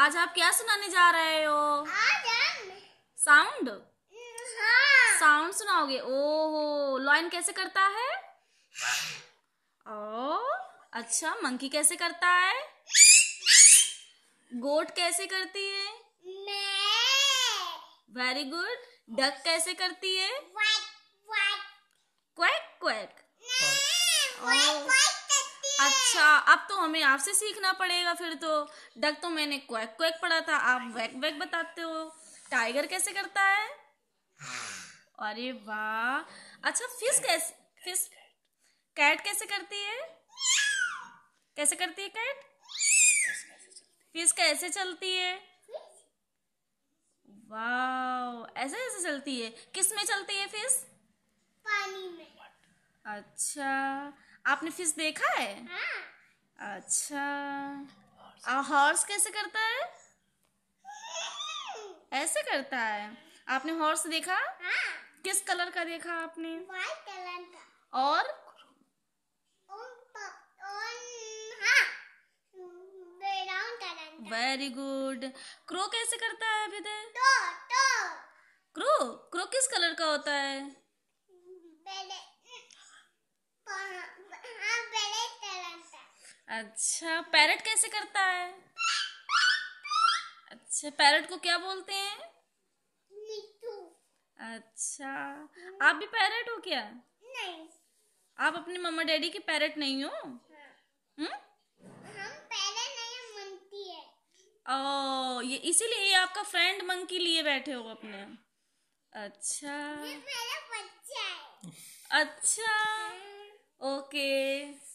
आज आप क्या सुनाने जा रहे हो साउंड हाँ। साउंड सुनाओगे ओहो लॉयन कैसे करता है ओ अच्छा मंकी कैसे करता है गोट कैसे करती है वेरी गुड डक कैसे करती है क्वैक क्वैक अच्छा अब तो हमें आपसे सीखना पड़ेगा फिर तो डक तो मैंने क्वैक क्वैक पढ़ा था आप वैक वैक बताते हो टाइगर कैसे करता है अरे वाह अच्छा फिश कैसे फिश कैट कैसे करती है कैसे करती है कैट फिश कैसे चलती है वाह ऐसे ऐसे चलती है किस में चलती है फिश पानी में अच्छा आपने फिश देखा है हाँ। अच्छा हॉर्स कैसे करता है ऐसे करता है आपने हॉर्स देखा हाँ। किस कलर का देखा आपने वाइट कलर का और वेरी गुड क्रो कैसे करता है विदय क्रो क्रो किस कलर का होता है अच्छा पैरट कैसे करता है अच्छा पैरट को क्या बोलते हैं अच्छा आप भी पैरट हो क्या नहीं आप अपने मम्मा डैडी के पैरट नहीं हो हाँ। हम्म हाँ। ओ ये इसीलिए ये आपका फ्रेंड मंकी लिए बैठे हो अपने अच्छा ये मेरा बच्चा है अच्छा ओके हाँ।